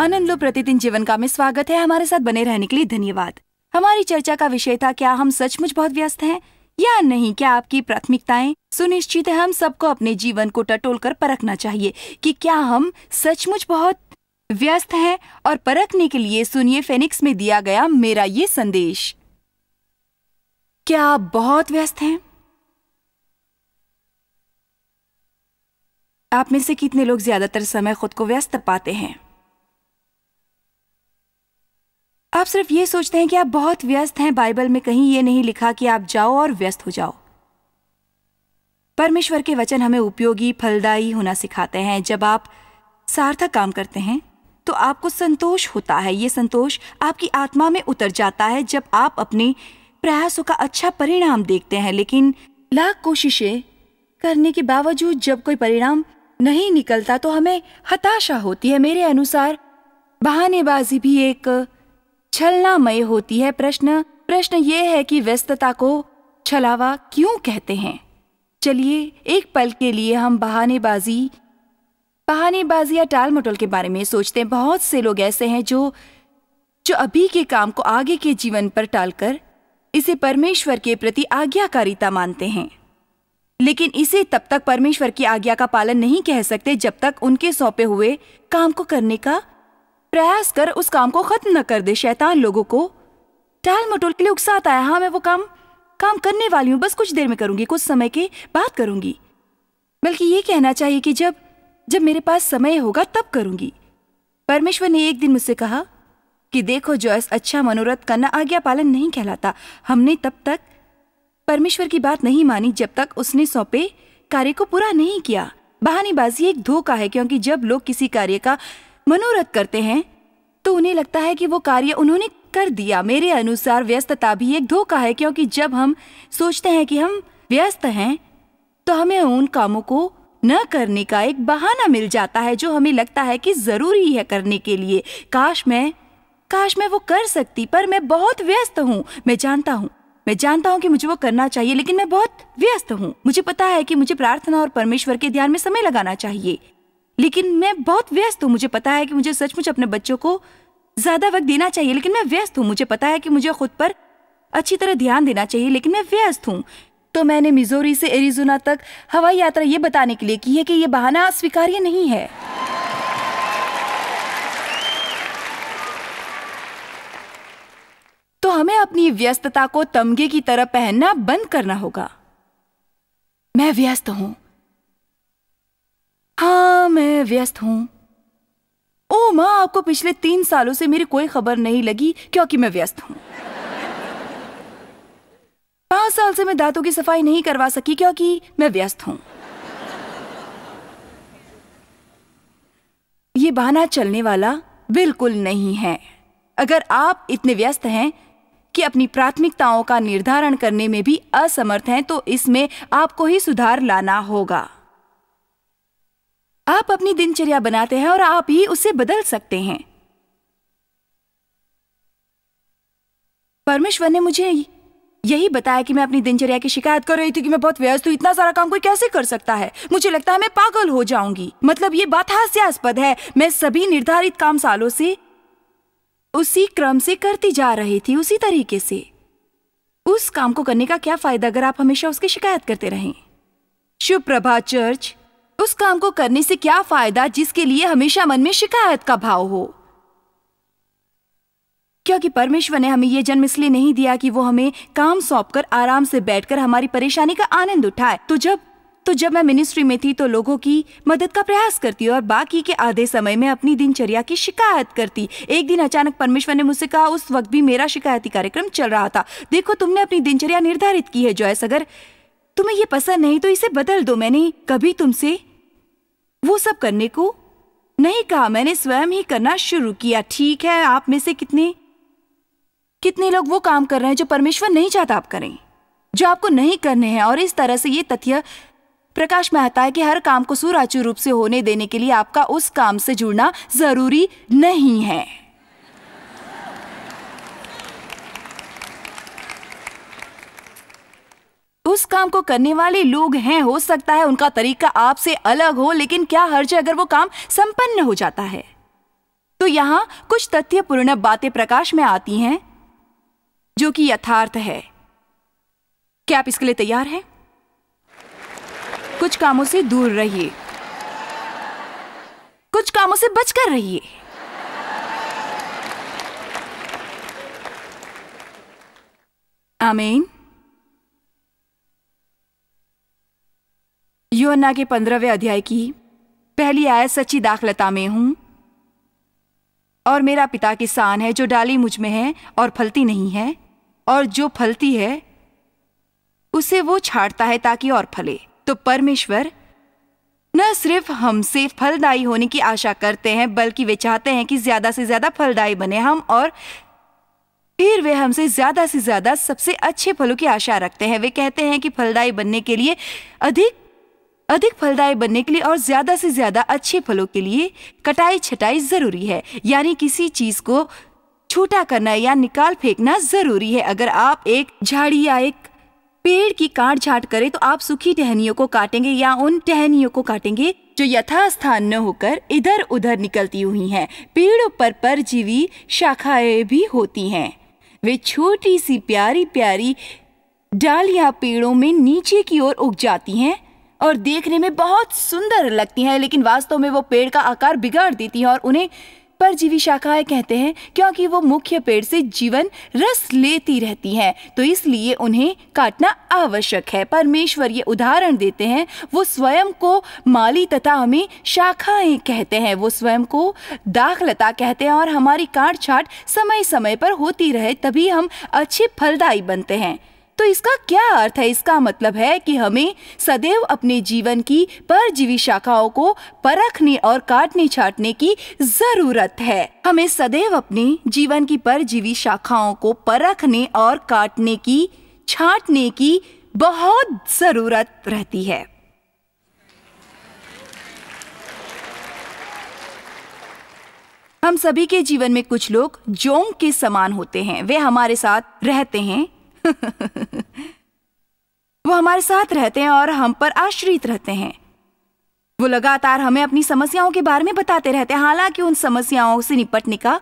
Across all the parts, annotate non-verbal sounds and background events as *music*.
आनंद लो प्रतिदिन जीवन का में स्वागत है हमारे साथ बने रहने के लिए धन्यवाद हमारी चर्चा का विषय था क्या हम सचमुच बहुत व्यस्त हैं या नहीं क्या आपकी प्राथमिकताएं सुनिश्चित है हम सबको अपने जीवन को टटोल कर परखना चाहिए कि क्या हम सचमुच बहुत व्यस्त हैं और परखने के लिए सुनिए फेनिक्स में दिया गया मेरा ये संदेश क्या आप बहुत व्यस्त हैं आप में से कितने लोग ज्यादातर समय खुद को व्यस्त पाते हैं आप सिर्फ ये सोचते हैं कि आप बहुत व्यस्त हैं बाइबल में कहीं ये नहीं लिखा कि आप जाओ और व्यस्त हो जाओ परमेश्वर के वचन हमें उपयोगी फलदायी होना सिखाते हैं जब आप सार्थक काम करते हैं तो आपको संतोष होता है ये संतोष आपकी आत्मा में उतर जाता है जब आप अपने प्रयासों का अच्छा परिणाम देखते हैं लेकिन लाख कोशिशें करने के बावजूद जब कोई परिणाम नहीं निकलता तो हमें हताशा होती है मेरे अनुसार बहानेबाजी भी एक छलनामय होती है प्रश्न प्रश्न ये है कि व्यस्तता को छलावा क्यों कहते हैं चलिए एक पल के लिए हम बहानेबाजी बहानेबाजी या टाल मटोल के बारे में सोचते हैं बहुत से लोग ऐसे हैं जो जो अभी के काम को आगे के जीवन पर टालकर इसे परमेश्वर के प्रति आज्ञाकारिता मानते हैं लेकिन इसे तब तक परमेश्वर की आज्ञा का पालन नहीं कह सकते जब तक उनके सौंपे हुए काम को करने का प्रयास कर उस काम को खत्म न कर दे शैतान लोगों को टाल मटोल के लिए उकसाता है हाँ मैं वो काम काम करने वाली हूँ बस कुछ देर में करूंगी कुछ समय के बाद करूंगी बल्कि ये कहना चाहिए कि जब जब मेरे पास समय होगा तब करूंगी परमेश्वर ने एक दिन मुझसे कहा कि देखो जॉयस अच्छा मनोरथ करना आज्ञा पालन नहीं कहलाता हमने तब तक परमेश्वर की बात नहीं मानी जब तक उसने सौंपे कार्य को पूरा नहीं किया बहानीबाजी एक धोखा है क्योंकि जब लोग किसी कार्य का मनोरथ करते हैं तो उन्हें लगता है कि वो कार्य उन्होंने कर दिया मेरे अनुसार व्यस्तता भी एक धोखा है क्योंकि जब हम सोचते हैं कि हम व्यस्त हैं तो हमें उन कामों को न करने का एक बहाना मिल जाता है जो हमें लगता है कि ज़रूरी है करने के लिए काश मैं काश मैं वो कर सकती पर मैं बहुत व्यस्त हूँ मैं जानता हूँ मैं जानता हूँ कि मुझे वो करना चाहिए लेकिन मैं बहुत व्यस्त हूँ मुझे पता है कि मुझे प्रार्थना और परमेश्वर के ध्यान में समय लगाना चाहिए लेकिन मैं बहुत व्यस्त हूँ मुझे पता है कि मुझे सचमुच अपने बच्चों को ज़्यादा वक्त देना चाहिए लेकिन मैं व्यस्त हूँ मुझे पता है कि मुझे खुद पर अच्छी तरह ध्यान देना चाहिए लेकिन मैं व्यस्त हूँ तो मैंने मिजोरी से एरिजोना तक हवाई यात्रा ये बताने के लिए की है कि ये बहाना स्वीकार्य नहीं है तो हमें अपनी व्यस्तता को तमगे की तरह पहनना बंद करना होगा मैं व्यस्त हूं हाँ मैं व्यस्त हूँ ओ माँ आपको पिछले तीन सालों से मेरी कोई खबर नहीं लगी क्योंकि मैं व्यस्त हूँ पांच साल से मैं दांतों की सफाई नहीं करवा सकी क्योंकि मैं व्यस्त हूँ ये बहाना चलने वाला बिल्कुल नहीं है अगर आप इतने व्यस्त हैं कि अपनी प्राथमिकताओं का निर्धारण करने में भी असमर्थ हैं तो इसमें आपको ही सुधार लाना होगा आप अपनी दिनचर्या बनाते हैं और आप ही उसे बदल सकते हैं परमेश्वर ने मुझे यही बताया कि मैं अपनी दिनचर्या की शिकायत कर रही थी कि मैं बहुत व्यस्त हूँ इतना सारा काम कोई कैसे कर सकता है मुझे लगता है मैं पागल हो जाऊंगी मतलब ये बात हास्यास्पद है मैं सभी निर्धारित काम सालों से उसी क्रम से करती जा रही थी उसी तरीके से उस काम को करने का क्या फायदा अगर आप हमेशा उसकी शिकायत करते रहें शुभ प्रभा चर्च उस काम को करने से क्या फायदा जिसके लिए हमेशा मन में शिकायत का भाव हो क्योंकि परमेश्वर ने हमें यह जन्म इसलिए नहीं दिया कि वो हमें काम सौंपकर आराम से बैठकर हमारी परेशानी का आनंद उठाए तो जब तो जब मैं मिनिस्ट्री में थी तो लोगों की मदद का प्रयास करती और बाकी के आधे समय में अपनी दिनचर्या की शिकायत करती एक दिन अचानक परमेश्वर ने मुझसे कहा उस वक्त भी मेरा शिकायती कार्यक्रम चल रहा था देखो तुमने अपनी दिनचर्या निर्धारित की है जॉयस अगर तुम्हें ये पसंद नहीं तो इसे बदल दो मैंने कभी तुमसे वो सब करने को नहीं कहा मैंने स्वयं ही करना शुरू किया ठीक है आप में से कितने कितने लोग वो काम कर रहे हैं जो परमेश्वर नहीं चाहता आप करें जो आपको नहीं करने हैं और इस तरह से ये तथ्य प्रकाश में आता है कि हर काम को सुराचू रूप से होने देने के लिए आपका उस काम से जुड़ना जरूरी नहीं है उस काम को करने वाले लोग हैं हो सकता है उनका तरीका आपसे अलग हो लेकिन क्या हर्ज अगर वो काम संपन्न हो जाता है तो यहां कुछ तथ्यपूर्ण बातें प्रकाश में आती हैं जो कि यथार्थ है क्या आप इसके लिए तैयार हैं कुछ कामों से दूर रहिए कुछ कामों से बचकर रहिए आमीन योना के पंद्रहवें अध्याय की पहली आयत सच्ची दाखलता में हूं और मेरा पिता किसान है जो डाली मुझ में है और फलती नहीं है और जो फलती है उसे वो छाड़ता है ताकि और फले तो परमेश्वर न सिर्फ हमसे फलदायी होने की आशा करते हैं बल्कि वे चाहते हैं कि ज्यादा से ज्यादा फलदायी बने हम और फिर वे हमसे ज्यादा से ज्यादा सबसे अच्छे फलों की आशा रखते हैं वे कहते हैं कि फलदायी बनने के लिए अधिक अधिक फलदायी बनने के लिए और ज्यादा से ज्यादा अच्छे फलों के लिए कटाई छटाई जरूरी है यानी किसी चीज को छूटा करना या निकाल फेंकना जरूरी है अगर आप एक झाड़ी या एक पेड़ की काट झाट करें तो आप सूखी टहनियों को काटेंगे या उन टहनियों को काटेंगे जो यथास्थान न होकर इधर उधर निकलती हुई हैं पेड़ों पर परजीवी शाखाएं भी होती हैं वे छोटी सी प्यारी प्यारी डालियां पेड़ों में नीचे की ओर उग जाती हैं और देखने में बहुत सुंदर लगती हैं लेकिन वास्तव में वो पेड़ का आकार बिगाड़ देती हैं और उन्हें परजीवी शाखाएं कहते हैं क्योंकि वो मुख्य पेड़ से जीवन रस लेती रहती हैं तो इसलिए उन्हें काटना आवश्यक है परमेश्वर ये उदाहरण देते हैं वो स्वयं को माली तथा हमें शाखाएं कहते हैं वो स्वयं को दाखलता कहते हैं और हमारी काट छाट समय समय पर होती रहे तभी हम अच्छे फलदायी बनते हैं तो इसका क्या अर्थ है इसका मतलब है कि हमें सदैव अपने जीवन की परजीवी शाखाओं को परखने और काटने छाटने की जरूरत है हमें सदैव अपने जीवन की परजीवी शाखाओं को परखने और काटने की छाटने की बहुत जरूरत रहती है हम सभी के जीवन में कुछ लोग जोंग के समान होते हैं वे हमारे साथ रहते हैं *laughs* वो हमारे साथ रहते हैं और हम पर आश्रित रहते हैं वो लगातार हमें अपनी समस्याओं के बारे में बताते रहते हैं हालांकि उन समस्याओं से निपटने का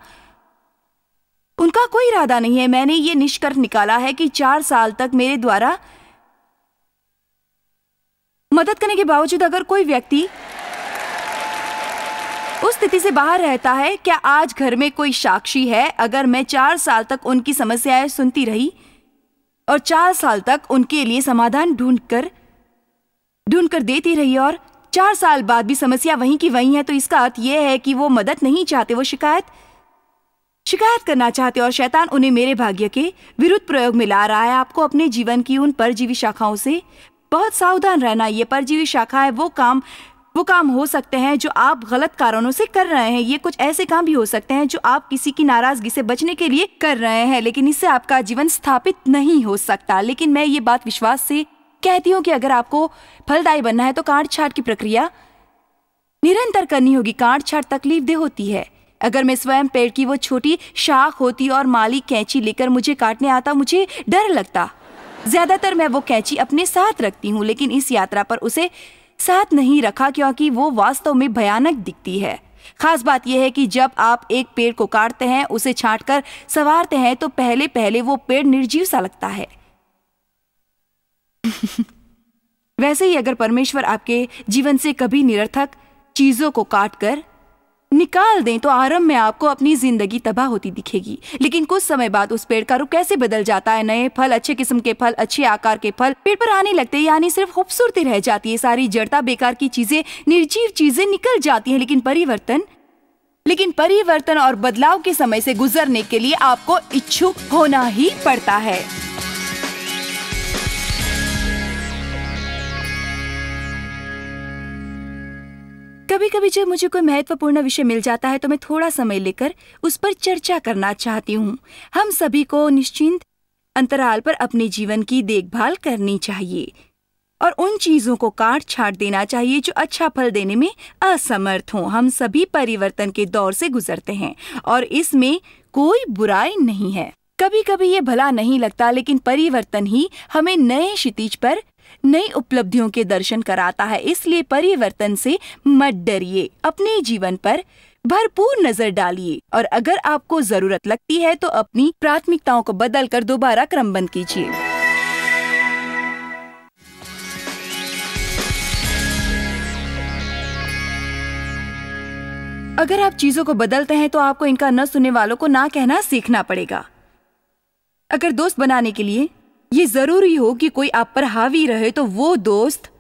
उनका कोई इरादा नहीं है मैंने ये निष्कर्ष निकाला है कि चार साल तक मेरे द्वारा मदद करने के बावजूद अगर कोई व्यक्ति उस स्थिति से बाहर रहता है क्या आज घर में कोई साक्षी है अगर मैं चार साल तक उनकी समस्याएं सुनती रही और चार साल तक उनके लिए समाधान ढूंढकर ढूंढकर देती रही और चार साल बाद भी समस्या वहीं की वहीं है तो इसका अर्थ यह है कि वो मदद नहीं चाहते वो शिकायत शिकायत करना चाहते और शैतान उन्हें मेरे भाग्य के विरुद्ध प्रयोग में ला रहा है आपको अपने जीवन की उन परजीवी शाखाओं से बहुत सावधान रहना ये परजीवी शाखा है वो काम वो काम हो सकते हैं जो आप गलत कारणों से कर रहे हैं ये कुछ ऐसे काम भी हो सकते हैं जो आप किसी की नाराजगी से बचने के लिए कर रहे हैं लेकिन इससे आपका जीवन स्थापित नहीं हो सकता लेकिन मैं ये बात विश्वास से कहती हूँ कि अगर आपको फलदायी बनना है तो काट छाट की प्रक्रिया निरंतर करनी होगी काट छाट तकलीफ दे होती है अगर मैं स्वयं पेड़ की वो छोटी शाख होती और माली कैंची लेकर मुझे काटने आता मुझे डर लगता ज्यादातर मैं वो कैंची अपने साथ रखती हूँ लेकिन इस यात्रा पर उसे साथ नहीं रखा क्योंकि वो वास्तव में भयानक दिखती है खास बात यह है कि जब आप एक पेड़ को काटते हैं उसे छाट कर सवारते हैं तो पहले पहले वो पेड़ निर्जीव सा लगता है *laughs* वैसे ही अगर परमेश्वर आपके जीवन से कभी निरर्थक चीजों को काट कर निकाल दें तो आरंभ में आपको अपनी जिंदगी तबाह होती दिखेगी लेकिन कुछ समय बाद उस पेड़ का रुख कैसे बदल जाता है नए फल अच्छे किस्म के फल अच्छे आकार के फल पेड़ पर आने लगते यानी सिर्फ खूबसूरती रह जाती है सारी जड़ता बेकार की चीजें निर्जीव चीजें निकल जाती है लेकिन परिवर्तन लेकिन परिवर्तन और बदलाव के समय से गुजरने के लिए आपको इच्छुक होना ही पड़ता है कभी कभी जब मुझे कोई महत्वपूर्ण विषय मिल जाता है तो मैं थोड़ा समय लेकर उस पर चर्चा करना चाहती हूँ हम सभी को निश्चिंत अंतराल पर अपने जीवन की देखभाल करनी चाहिए और उन चीजों को काट छाट देना चाहिए जो अच्छा फल देने में असमर्थ हो हम सभी परिवर्तन के दौर से गुजरते हैं और इसमें कोई बुराई नहीं है कभी कभी ये भला नहीं लगता लेकिन परिवर्तन ही हमें नए क्षितिज पर नई उपलब्धियों के दर्शन कराता है इसलिए परिवर्तन से मत डरिए अपने जीवन पर भरपूर नजर डालिए और अगर आपको जरूरत लगती है तो अपनी प्राथमिकताओं को बदल कर दोबारा क्रमबंद कीजिए अगर आप चीजों को बदलते हैं तो आपको इनका न सुनने वालों को ना कहना सीखना पड़ेगा अगर दोस्त बनाने के लिए ये जरूरी हो कि कोई आप पर हावी रहे तो वो दोस्त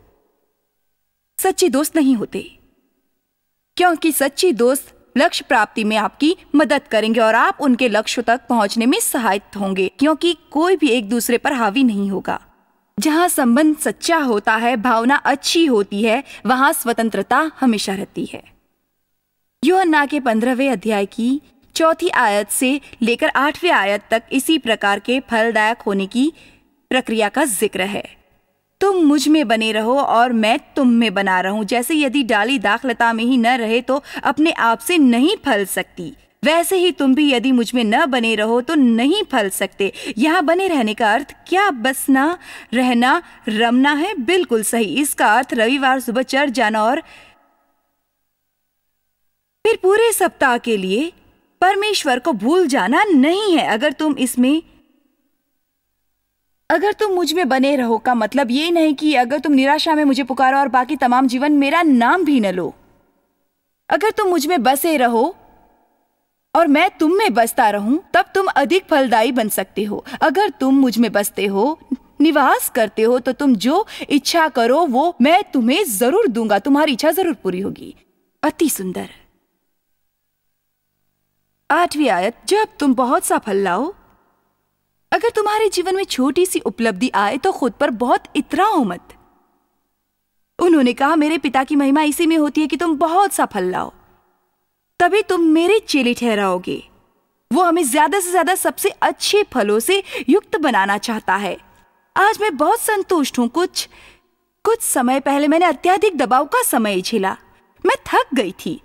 सच्चे दोस्त नहीं होते क्योंकि सच्चे दोस्त लक्ष्य प्राप्ति में आपकी मदद करेंगे और आप उनके लक्ष्य तक पहुंचने में सहायक होंगे क्योंकि कोई भी एक दूसरे पर हावी नहीं होगा जहाँ संबंध सच्चा होता है भावना अच्छी होती है वहां स्वतंत्रता हमेशा रहती है योहन्ना के पंद्रहवें अध्याय की चौथी आयत से लेकर आठवीं आयत तक इसी प्रकार के फलदायक होने की प्रक्रिया का जिक्र है तुम मुझ में बने रहो और मैं तुम में बना रहूं जैसे यदि डाली दाखलता में ही न रहे तो अपने आप से नहीं फल सकती वैसे ही तुम भी यदि मुझ में न बने रहो तो नहीं फल सकते यहाँ बने रहने का अर्थ क्या बसना रहना रमना है बिल्कुल सही इसका अर्थ रविवार सुबह चढ़ जाना और फिर पूरे सप्ताह के लिए परमेश्वर को भूल जाना नहीं है अगर तुम इसमें अगर तुम मुझ में बने रहो का मतलब ये नहीं कि अगर तुम निराशा में मुझे पुकारो और बाकी तमाम जीवन मेरा नाम भी न लो अगर तुम मुझ में बसे रहो और मैं तुम में बसता रहूं तब तुम अधिक फलदायी बन सकते हो अगर तुम मुझ में बसते हो निवास करते हो तो तुम जो इच्छा करो वो मैं तुम्हें जरूर दूंगा तुम्हारी इच्छा जरूर पूरी होगी अति सुंदर आठवीं आयत जब तुम बहुत सा फल लाओ अगर तुम्हारे जीवन में छोटी सी उपलब्धि आए तो खुद पर बहुत इतराओ मत उन्होंने कहा मेरे पिता की महिमा इसी में होती है कि तुम बहुत सफल लाओ तभी तुम मेरे चेले ठहराओगे वो हमें ज्यादा से ज्यादा सबसे अच्छे फलों से युक्त बनाना चाहता है आज मैं बहुत संतुष्ट हूँ कुछ कुछ समय पहले मैंने अत्याधिक दबाव का समय झेला मैं थक गई थी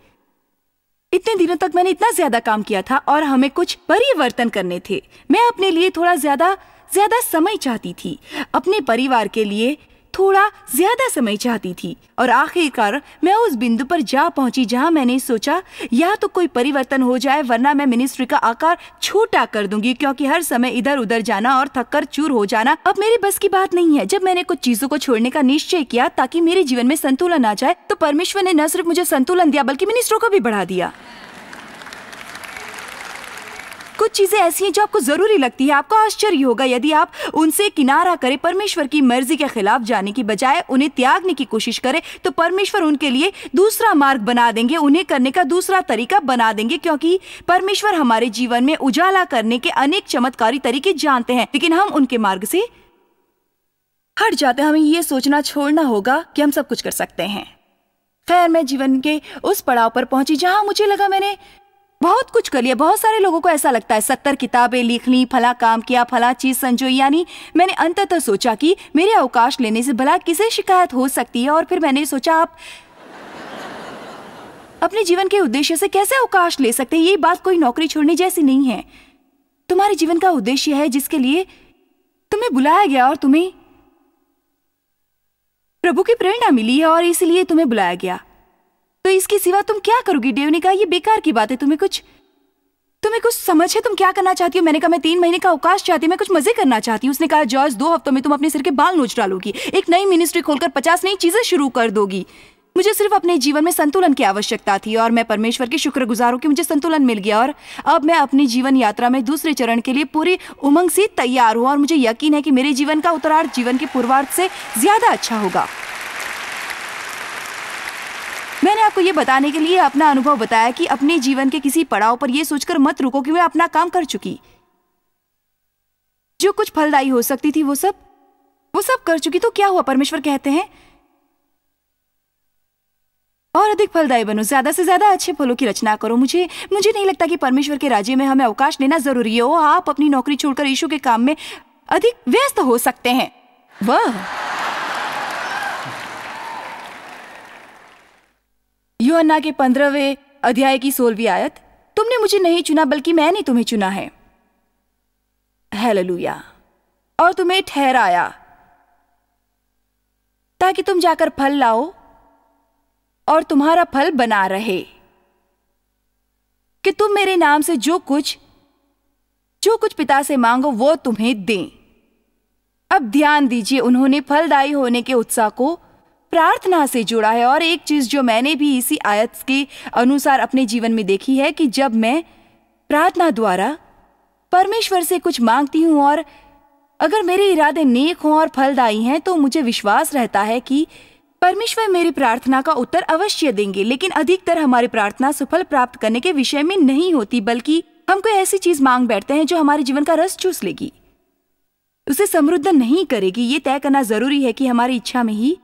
इतने दिनों तक मैंने इतना ज्यादा काम किया था और हमें कुछ परिवर्तन करने थे मैं अपने लिए थोड़ा ज्यादा ज्यादा समय चाहती थी अपने परिवार के लिए थोड़ा ज्यादा समय चाहती थी और आखिरकार मैं उस बिंदु पर जा पहुंची जहां मैंने सोचा या तो कोई परिवर्तन हो जाए वरना मैं मिनिस्ट्री का आकार छोटा कर दूंगी क्योंकि हर समय इधर उधर जाना और थककर चूर हो जाना अब मेरी बस की बात नहीं है जब मैंने कुछ चीजों को छोड़ने का निश्चय किया ताकि मेरे जीवन में संतुलन आ जाए तो परमेश्वर ने न सिर्फ मुझे संतुलन दिया बल्कि मिनिस्टरों को भी बढ़ा दिया कुछ चीज़ें ऐसी हैं जो आपको ज़रूरी लगती है आपको आश्चर्य होगा यदि आप उनसे किनारा करें परमेश्वर की मर्जी के खिलाफ जाने की बजाय उन्हें त्यागने की कोशिश करें तो परमेश्वर उनके लिए दूसरा मार्ग बना देंगे उन्हें करने का दूसरा तरीका बना देंगे क्योंकि परमेश्वर हमारे जीवन में उजाला करने के अनेक चमत्कारी तरीके जानते हैं लेकिन हम उनके मार्ग से हट जाते हमें ये सोचना छोड़ना होगा कि हम सब कुछ कर सकते हैं खैर मैं जीवन के उस पड़ाव पर पहुंची जहां मुझे लगा मैंने बहुत कुछ कर लिया बहुत सारे लोगों को ऐसा लगता है सत्तर किताबें लिख ली फला काम किया फला चीज संजोई यानी मैंने अंततः सोचा कि मेरे अवकाश लेने से भला किसे शिकायत हो सकती है और फिर मैंने सोचा आप अपने जीवन के उद्देश्य से कैसे अवकाश ले सकते हैं ये बात कोई नौकरी छोड़ने जैसी नहीं है तुम्हारे जीवन का उद्देश्य है जिसके लिए तुम्हें बुलाया गया और तुम्हें प्रभु की प्रेरणा मिली है और इसलिए तुम्हें बुलाया गया तो इसके सिवा तुम क्या करोगी डेव ने कहा ये बेकार की बात है तुम्हें कुछ तुम्हें कुछ समझ है तुम क्या करना चाहती हो मैंने कहा मैं तीन महीने का अवकाश चाहती हूँ मैं कुछ मजे करना चाहती हूँ उसने कहा जॉर्ज दो हफ्तों में तुम अपने सिर के बाल नोच डालोगी एक नई मिनिस्ट्री खोलकर पचास नई चीजें शुरू कर दोगी मुझे सिर्फ अपने जीवन में संतुलन की आवश्यकता थी और मैं परमेश्वर की शुक्रगुजार हूँ कि मुझे संतुलन मिल गया और अब मैं अपनी जीवन यात्रा में दूसरे चरण के लिए पूरी उमंग से तैयार हूँ और मुझे यकीन है कि मेरे जीवन का उत्तरार्थ जीवन के पूर्वार्थ से ज्यादा अच्छा होगा मैंने आपको ये बताने के लिए अपना अनुभव बताया कि अपने जीवन के किसी पड़ाव पर यह सोचकर मत रुको कि मैं अपना काम कर चुकी जो कुछ फलदायी हो सकती थी वो सब वो सब कर चुकी तो क्या हुआ परमेश्वर कहते हैं और अधिक फलदायी बनो ज्यादा से ज्यादा अच्छे फलों की रचना करो मुझे मुझे नहीं लगता कि परमेश्वर के राज्य में हमें अवकाश लेना जरूरी हो आप अपनी नौकरी छोड़कर ईशु के काम में अधिक व्यस्त हो सकते हैं वह युहन्ना के पंद्रहवें अध्याय की सोलहवीं आयत तुमने मुझे नहीं चुना बल्कि मैंने तुम्हें चुना है हैलेलुया और तुम्हें ठहराया ताकि तुम जाकर फल लाओ और तुम्हारा फल बना रहे कि तुम मेरे नाम से जो कुछ जो कुछ पिता से मांगो वो तुम्हें दें अब ध्यान दीजिए उन्होंने फलदायी होने के उत्साह को प्रार्थना से जुड़ा है और एक चीज़ जो मैंने भी इसी आयत के अनुसार अपने जीवन में देखी है कि जब मैं प्रार्थना द्वारा परमेश्वर से कुछ मांगती हूँ और अगर मेरे इरादे नेक हों और फलदायी हैं तो मुझे विश्वास रहता है कि परमेश्वर मेरी प्रार्थना का उत्तर अवश्य देंगे लेकिन अधिकतर हमारी प्रार्थना सुफल प्राप्त करने के विषय में नहीं होती बल्कि हम कोई ऐसी चीज मांग बैठते हैं जो हमारे जीवन का रस चूस लेगी उसे समृद्ध नहीं करेगी ये तय करना जरूरी है कि हमारी इच्छा में ही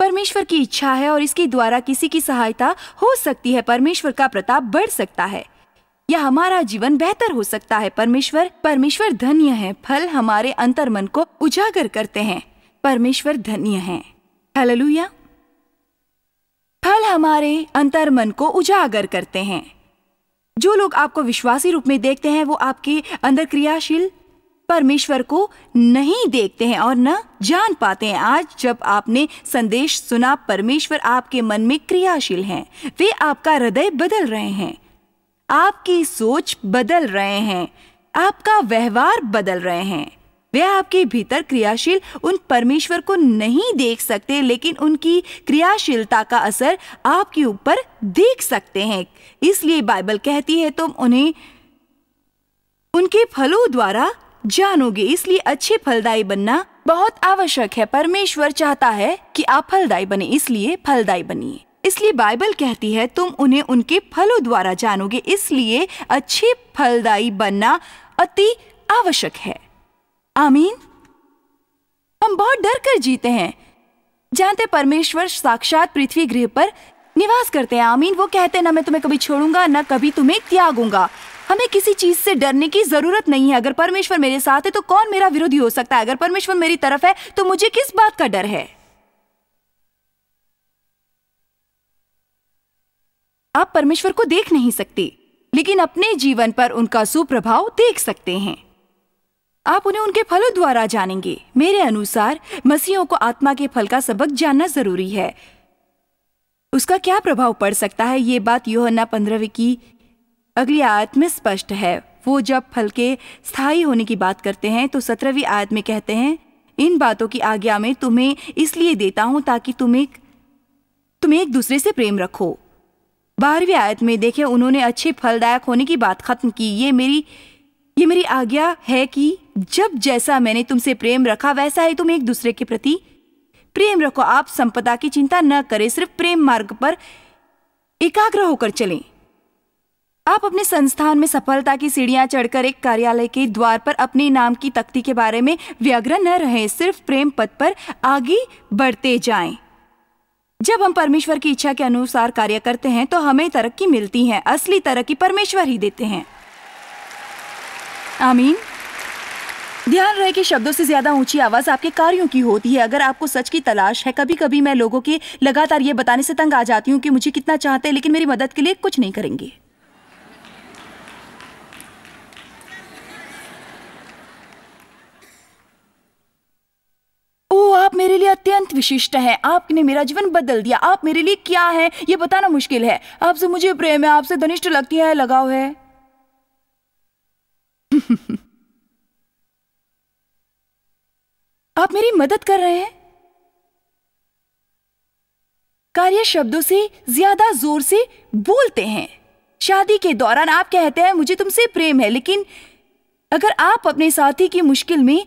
परमेश्वर की इच्छा है और इसके द्वारा किसी की सहायता हो सकती है परमेश्वर का प्रताप बढ़ सकता है या हमारा जीवन बेहतर हो सकता है परमेश्वर परमेश्वर धन्य है फल हमारे अंतर मन को उजागर करते हैं परमेश्वर धन्य है हालेलुया फल हमारे अंतर मन को उजागर करते हैं जो लोग आपको विश्वासी रूप में देखते हैं वो आपके अंदर क्रियाशील परमेश्वर को नहीं देखते हैं और न जान पाते हैं आज जब आपने संदेश सुना परमेश्वर आपके मन में क्रियाशील हैं वे आपका हृदय बदल रहे हैं आपकी सोच बदल रहे हैं आपका व्यवहार बदल रहे हैं वे आपके भीतर क्रियाशील उन परमेश्वर को नहीं देख सकते लेकिन उनकी क्रियाशीलता का असर आपके ऊपर देख सकते हैं इसलिए बाइबल कहती है तुम उन्हें उनके फलों द्वारा जानोगे इसलिए अच्छे फलदायी बनना बहुत आवश्यक है परमेश्वर चाहता है कि आप फलदायी बने इसलिए फलदायी बनिए इसलिए बाइबल कहती है तुम उन्हें उनके फलों द्वारा जानोगे इसलिए अच्छे फलदायी बनना अति आवश्यक है आमीन हम बहुत डर कर जीते हैं जानते परमेश्वर साक्षात पृथ्वी गृह पर निवास करते हैं आमीन वो कहते हैं ना मैं तुम्हें कभी छोड़ूंगा ना कभी तुम्हें त्यागूंगा हमें किसी चीज से डरने की जरूरत नहीं है अगर परमेश्वर मेरे साथ है तो कौन मेरा विरोधी हो सकता है अगर परमेश्वर मेरी तरफ है तो मुझे किस बात का डर है आप परमेश्वर को देख नहीं सकते लेकिन अपने जीवन पर उनका सुप्रभाव देख सकते हैं आप उन्हें उनके फलों द्वारा जानेंगे मेरे अनुसार मसीहों को आत्मा के फल का सबक जानना जरूरी है उसका क्या प्रभाव पड़ सकता है ये बात योहन्ना पंद्रह की अगली आयत में स्पष्ट है वो जब फल के स्थायी होने की बात करते हैं तो सत्रहवीं आयत में कहते हैं इन बातों की आज्ञा में तुम्हें इसलिए देता हूं ताकि तुम एक तुम एक दूसरे से प्रेम रखो बारहवीं आयत में देखे उन्होंने अच्छे फलदायक होने की बात खत्म की ये मेरी ये मेरी आज्ञा है कि जब जैसा मैंने तुमसे प्रेम रखा वैसा ही तुम एक दूसरे के प्रति प्रेम रखो आप संपदा की चिंता न करें सिर्फ प्रेम मार्ग पर एकाग्र होकर चलें आप अपने संस्थान में सफलता की सीढ़ियां चढ़कर एक कार्यालय के द्वार पर अपने नाम की तख्ती के बारे में व्यग्र न रहे सिर्फ प्रेम पद पर आगे बढ़ते जाएं। जब हम परमेश्वर की इच्छा के अनुसार कार्य करते हैं तो हमें तरक्की मिलती है असली तरक्की परमेश्वर ही देते हैं आमीन ध्यान रहे कि शब्दों से ज्यादा ऊंची आवाज आपके कार्यों की होती है अगर आपको सच की तलाश है कभी कभी मैं लोगों के लगातार ये बताने से तंग आ जाती हूँ कि मुझे कितना चाहते हैं लेकिन मेरी मदद के लिए कुछ नहीं करेंगे मेरे लिए अत्यंत विशिष्ट है आपने मेरा जीवन बदल दिया आप मेरे लिए क्या है ये बताना मुश्किल है आपसे मुझे प्रेम है आपसे धनिष्ठ लगती है लगाव है *laughs* आप मेरी मदद कर रहे हैं कार्य शब्दों से ज्यादा जोर से बोलते हैं शादी के दौरान आप कहते हैं मुझे तुमसे प्रेम है लेकिन अगर आप अपने साथी की मुश्किल में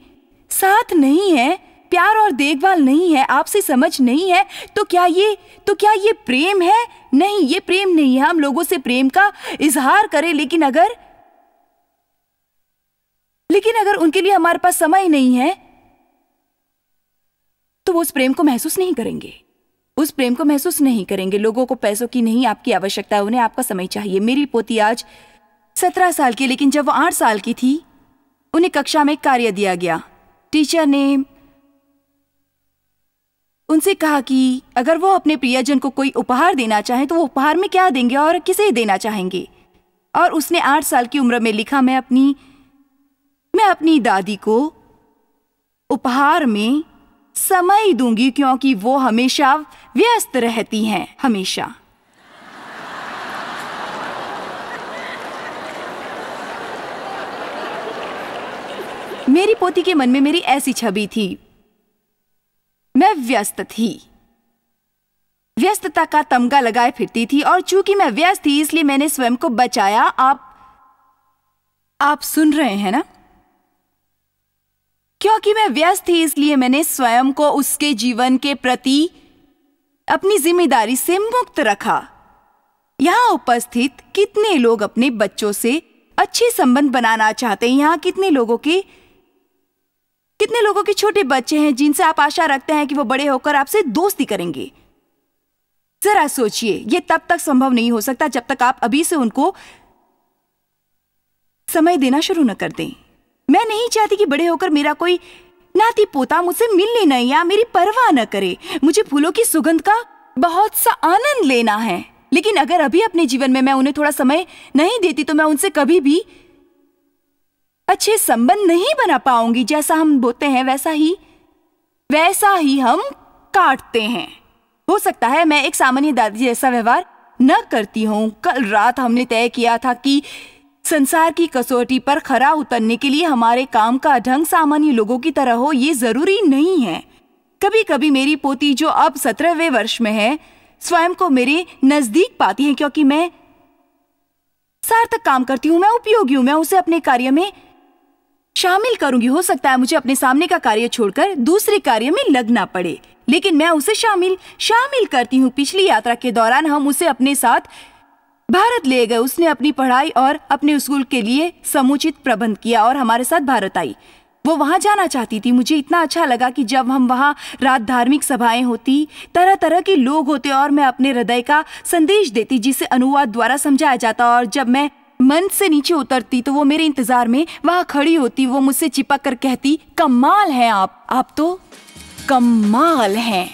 साथ नहीं है प्यार और देखभाल नहीं है आपसे समझ नहीं है तो क्या ये तो क्या ये प्रेम है नहीं ये प्रेम नहीं है हम लोगों से प्रेम का इजहार करें लेकिन अगर लेकिन अगर उनके लिए हमारे पास समय नहीं है तो वो उस प्रेम को महसूस नहीं करेंगे उस प्रेम को महसूस नहीं करेंगे लोगों को पैसों की नहीं आपकी आवश्यकता उन्हें आपका समय चाहिए मेरी पोती आज सत्रह साल की लेकिन जब वो आठ साल की थी उन्हें कक्षा में कार्य दिया गया टीचर ने उनसे कहा कि अगर वो अपने प्रियजन को कोई उपहार देना चाहे तो वो उपहार में क्या देंगे और किसे देना चाहेंगे और उसने आठ साल की उम्र में लिखा मैं अपनी मैं अपनी दादी को उपहार में समय दूंगी क्योंकि वो हमेशा व्यस्त रहती हैं हमेशा मेरी पोती के मन में मेरी ऐसी छवि थी मैं व्यस्त थी व्यस्तता का तमगा लगाए फिरती थी और चूंकि मैं व्यस्त थी इसलिए मैंने स्वयं को बचाया आप आप सुन रहे हैं ना क्योंकि मैं व्यस्त थी इसलिए मैंने स्वयं को उसके जीवन के प्रति अपनी जिम्मेदारी से मुक्त रखा यहां उपस्थित कितने लोग अपने बच्चों से अच्छे संबंध बनाना चाहते हैं यहां कितने लोगों के कितने लोगों के छोटे बच्चे हैं जिनसे आप आशा रखते हैं कि वो बड़े होकर आपसे दोस्ती करेंगे जरा सोचिए ये तब तक संभव नहीं हो सकता जब तक आप अभी से उनको समय देना शुरू न कर दें मैं नहीं चाहती कि बड़े होकर मेरा कोई नाती पोता मुझसे मिलने न या मेरी परवाह न करे मुझे फूलों की सुगंध का बहुत सा आनंद लेना है लेकिन अगर अभी अपने जीवन में मैं उन्हें थोड़ा समय नहीं देती तो मैं उनसे कभी भी अच्छे संबंध नहीं बना पाऊंगी जैसा हम बोते हैं वैसा ही वैसा ही हम काटते हैं हो सकता है मैं एक सामान्य दादी जैसा व्यवहार न करती हूँ कल रात हमने तय किया था कि संसार की कसौटी पर खरा उतरने के लिए हमारे काम का ढंग सामान्य लोगों की तरह हो ये जरूरी नहीं है कभी कभी मेरी पोती जो अब सत्रहवें वर्ष में है स्वयं को मेरे नजदीक पाती है क्योंकि मैं सार्थक काम करती हूँ मैं उपयोगी हूँ मैं उसे अपने कार्य में शामिल करूंगी हो सकता है मुझे अपने सामने का कार्य छोड़कर दूसरे कार्य में लगना पड़े लेकिन मैं उसे शामिल शामिल करती हूँ पिछली यात्रा के दौरान हम उसे अपने साथ भारत ले गए उसने अपनी पढ़ाई और अपने स्कूल के लिए समुचित प्रबंध किया और हमारे साथ भारत आई वो वहाँ जाना चाहती थी मुझे इतना अच्छा लगा कि जब हम वहाँ रात धार्मिक सभाएं होती तरह तरह के लोग होते और मैं अपने हृदय का संदेश देती जिसे अनुवाद द्वारा समझाया जाता और जब मैं मंच से नीचे उतरती तो वो मेरे इंतजार में वहाँ खड़ी होती वो मुझसे चिपक कर कहती कमाल हैं आप आप तो कमाल हैं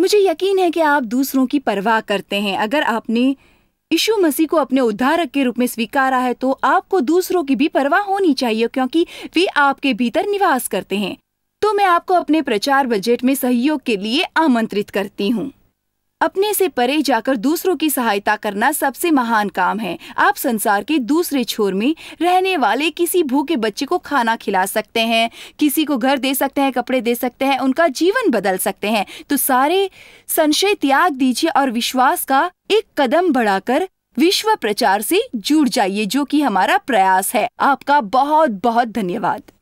मुझे यकीन है कि आप दूसरों की परवाह करते हैं अगर आपने यीशु मसीह को अपने उद्धारक के रूप में स्वीकारा है तो आपको दूसरों की भी परवाह होनी चाहिए क्योंकि वे आपके भीतर निवास करते हैं तो मैं आपको अपने प्रचार बजट में सहयोग के लिए आमंत्रित करती हूँ अपने से परे जाकर दूसरों की सहायता करना सबसे महान काम है आप संसार के दूसरे छोर में रहने वाले किसी भूखे बच्चे को खाना खिला सकते हैं किसी को घर दे सकते हैं कपड़े दे सकते हैं उनका जीवन बदल सकते हैं तो सारे संशय त्याग दीजिए और विश्वास का एक कदम बढ़ाकर विश्व प्रचार से जुड़ जाइए जो कि हमारा प्रयास है आपका बहुत बहुत धन्यवाद